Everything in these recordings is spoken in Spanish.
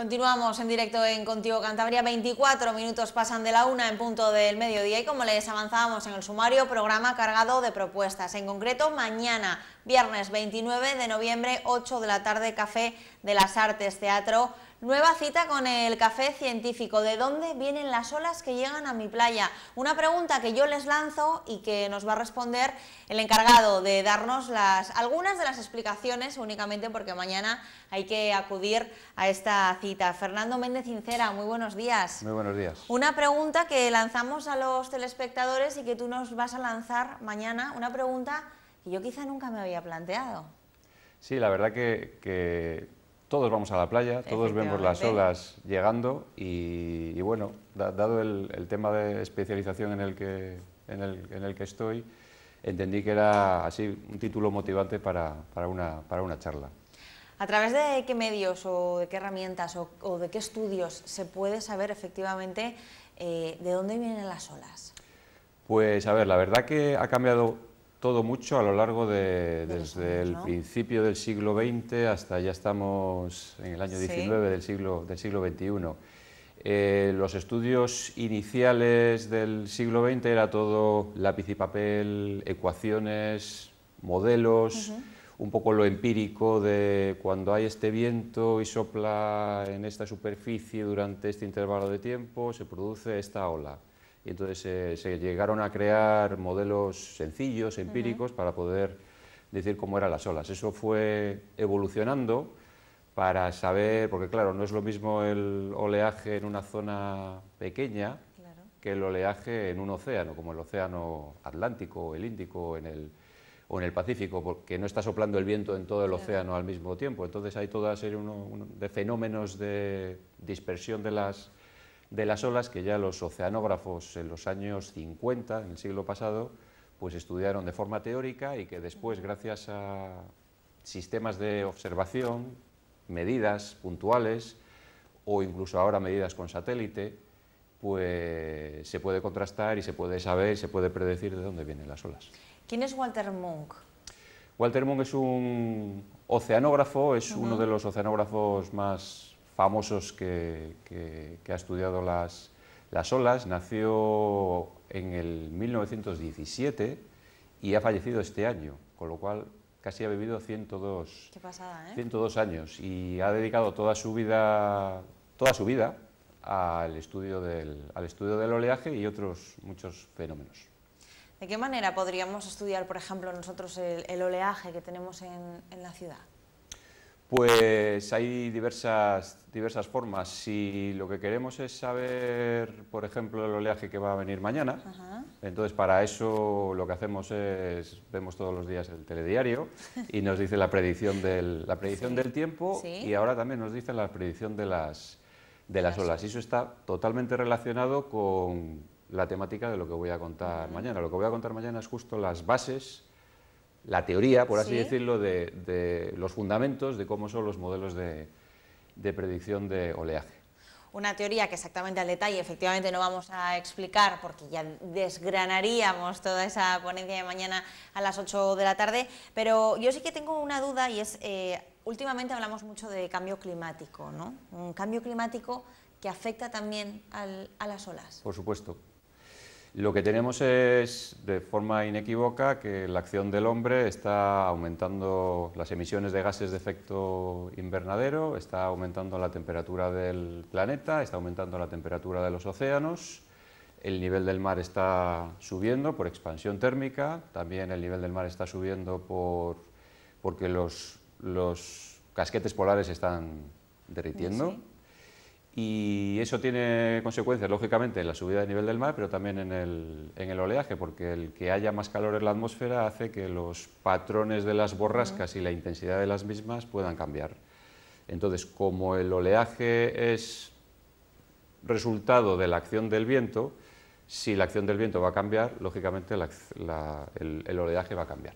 Continuamos en directo en Contigo Cantabria, 24 minutos pasan de la una en punto del mediodía y como les avanzábamos en el sumario, programa cargado de propuestas. En concreto, mañana, viernes 29 de noviembre, 8 de la tarde, Café de las Artes, Teatro Nueva cita con el café científico. ¿De dónde vienen las olas que llegan a mi playa? Una pregunta que yo les lanzo y que nos va a responder el encargado de darnos las, algunas de las explicaciones, únicamente porque mañana hay que acudir a esta cita. Fernando Méndez sincera, muy buenos días. Muy buenos días. Una pregunta que lanzamos a los telespectadores y que tú nos vas a lanzar mañana, una pregunta que yo quizá nunca me había planteado. Sí, la verdad que todos vamos a la playa, todos vemos las olas llegando y, bueno, dado el, tema de especialización en el que, en el, que estoy, entendí que era así un título motivante para, una, para, una, charla. ¿A través de qué medios o de qué herramientas o, de qué estudios se puede saber efectivamente eh, de dónde vienen las olas? Pues a ver, la verdad que ha cambiado todo mucho a lo largo de, desde el principio del siglo XX hasta ya estamos en el año XIX del, siglo, del siglo XXI. Eh, los estudios iniciales del siglo XX era todo lápiz y papel, ecuaciones, modelos, un poco lo empírico de cuando hay este viento y sopla en esta superficie durante este intervalo de tiempo, se produce esta ola y entonces eh, se llegaron a crear modelos sencillos, empíricos, para poder decir cómo eran las olas. Eso fue evolucionando para saber, porque claro, no es lo mismo el oleaje en una zona pequeña que el oleaje en un océano, como el océano Atlántico, el Índico en el, o en el Pacífico, porque no está soplando el viento en todo el océano al mismo tiempo. Entonces hay toda serie de fenómenos de dispersión de las de las olas que ya los oceanógrafos en los años 50, en el siglo pasado, pues estudiaron de forma teórica y que después, gracias a sistemas de observación, medidas puntuales o incluso ahora medidas con satélite, pues se puede contrastar y se puede saber, se puede predecir de dónde vienen las olas. ¿Quién es Walter Monk? Walter Munk es un oceanógrafo, es uno de los oceanógrafos más famosos que, ha estudiado las, olas. Nació en el 1917 y ha fallecido este año, con lo cual casi ha vivido 102, 102 ¿eh? años y ha dedicado toda su vida, toda su vida al estudio del, oleaje y otros muchos fenómenos. ¿De qué manera podríamos estudiar, por ejemplo, nosotros el, oleaje que tenemos en la ciudad? Pues hay diversas, formas. Si lo que queremos es saber, por ejemplo, el oleaje que va a venir mañana, entonces para eso lo que hacemos es, vemos todos los días el telediario y nos dice la predicción del, la predicción del tiempo y ahora también nos dice la predicción de las, de las olas. Y eso está totalmente relacionado con la temática de lo que voy a contar mañana. Lo que voy a contar mañana es justo las bases la teoría, por así decirlo, de, los fundamentos de cómo son los modelos de, predicción de oleaje una teoría que exactamente al detalle efectivamente no vamos a explicar porque ya desgranaríamos toda esa ponencia de mañana a las 8 de la tarde, pero yo sí que tengo una duda y es, eh, últimamente hablamos mucho de cambio climático, ¿no? Un cambio climático que afecta también a las olas. Por supuesto, lo que tenemos es, de forma inequívoca, que la acción del hombre está aumentando las emisiones de gases de efecto invernadero, está aumentando la temperatura del planeta, está aumentando la temperatura de los océanos, el nivel del mar está subiendo por expansión térmica, también el nivel del mar está subiendo por, porque los, casquetes polares están derritiendo. Y eso tiene consecuencias, lógicamente, en la subida de nivel del mar, pero también en el, oleaje, porque el que haya más calor en la atmósfera hace que los patrones de las borrascas y la intensidad de las mismas puedan cambiar. Entonces, como el oleaje es resultado de la acción del viento, si la acción del viento va a cambiar, lógicamente el oleaje va a cambiar.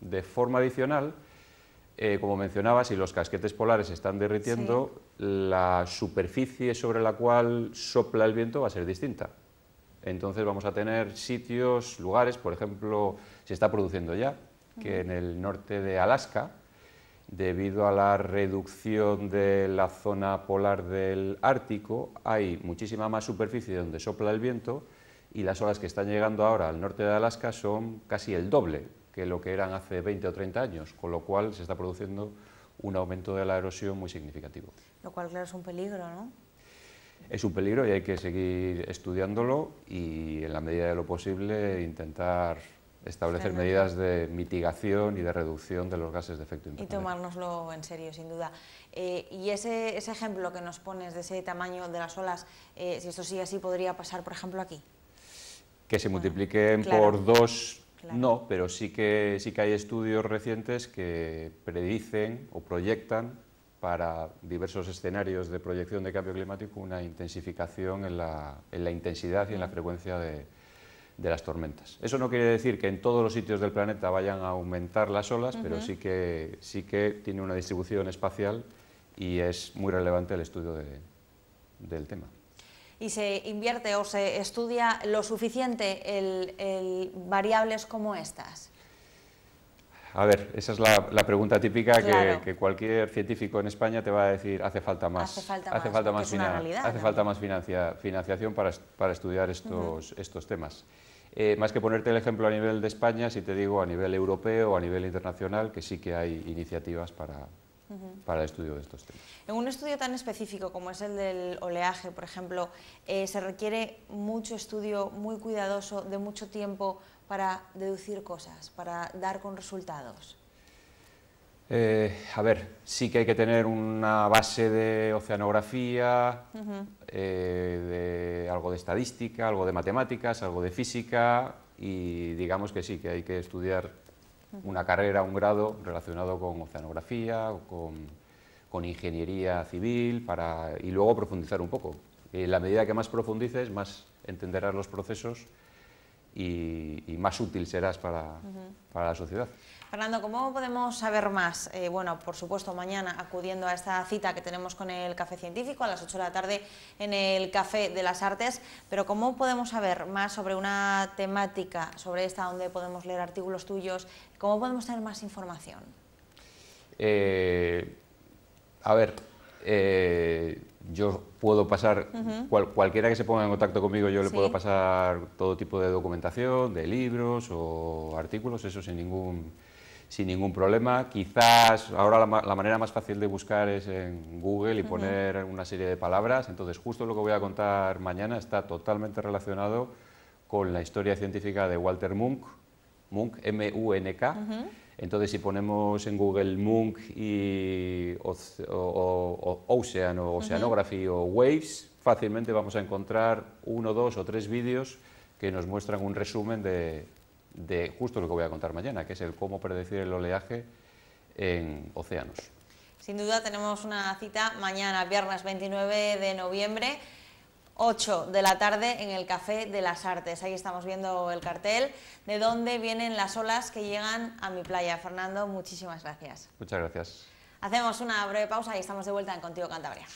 De forma adicional, eh, como mencionaba, si los casquetes polares están derritiendo, la superficie sobre la cual sopla el viento va a ser distinta. Entonces vamos a tener sitios, lugares, por ejemplo, se está produciendo ya, que en el norte de Alaska, debido a la reducción de la zona polar del Ártico, hay muchísima más superficie donde sopla el viento y las olas que están llegando ahora al norte de Alaska son casi el doble que lo que eran hace 20 o 30 años, con lo cual se está produciendo un aumento de la erosión muy significativo. Lo cual, claro, es un peligro, ¿no? Es un peligro y hay que seguir estudiándolo y, en la medida de lo posible, intentar establecer medidas de mitigación y de reducción de los gases de efecto invernadero. Y tomárnoslo en serio, sin duda. Eh, y ese, ejemplo que nos pones de ese tamaño de las olas, eh, si esto sigue así, podría pasar, por ejemplo, aquí. Que se ah, multipliquen por dos no, pero sí que, sí que hay estudios recientes que predicen o proyectan para diversos escenarios de proyección de cambio climático una intensificación en la, en la intensidad y en la frecuencia de, de, las tormentas. Eso no quiere decir que en todos los sitios del planeta vayan a aumentar las olas, pero sí que, sí que tiene una distribución espacial y es muy relevante el estudio del tema y se invierte o se estudia lo suficiente el, variables como estas? A ver, esa es la, pregunta típica que, cualquier científico en España te va a decir, hace falta más. Hace falta más, financiación para, estudiar estos, temas. Eh, más que ponerte el ejemplo a nivel de España, si te digo a nivel europeo o a nivel internacional, que sí que hay iniciativas para, para el estudio de estos temas. En un estudio tan específico como es el del oleaje, por ejemplo, eh, se requiere mucho estudio, muy cuidadoso, de mucho tiempo para deducir cosas, para dar con resultados. Eh, a ver, sí que hay que tener una base de oceanografía, eh, de algo de estadística, algo de matemáticas, algo de física y digamos que sí, que hay que estudiar una carrera, un grado relacionado con oceanografía, con, con ingeniería civil, para, y luego profundizar un poco. En la medida que más profundices, más entenderás los procesos y, más útil serás para, la sociedad. Fernando, ¿cómo podemos saber más? Eh, bueno, por supuesto, mañana acudiendo a esta cita que tenemos con el Café Científico a las 8 de la tarde en el Café de las Artes, pero ¿cómo podemos saber más sobre una temática, sobre esta, donde podemos leer artículos tuyos? ¿Cómo podemos tener más información? Eh, a ver, eh, yo puedo pasar, cualquiera que se ponga en contacto conmigo, yo le puedo pasar todo tipo de documentación, de libros o artículos, eso sin ningún, sin ningún problema. Quizás ahora la, manera más fácil de buscar es en Google y poner una serie de palabras, entonces justo lo que voy a contar mañana está totalmente relacionado con la historia científica de Walter Munk, Munk, M-U-N-K. Entonces, si ponemos en Google Munk y o, Oceanography o Waves, fácilmente vamos a encontrar uno, dos o tres vídeos que nos muestran un resumen de justo lo que voy a contar mañana, que es el cómo predecir el oleaje en océanos. Sin duda tenemos una cita mañana, viernes 29 de noviembre. 8 de la tarde en el Café de las Artes. Ahí estamos viendo el cartel de dónde vienen las olas que llegan a mi playa. Fernando, muchísimas gracias. Muchas gracias. Hacemos una breve pausa y estamos de vuelta en Contigo Cantabria.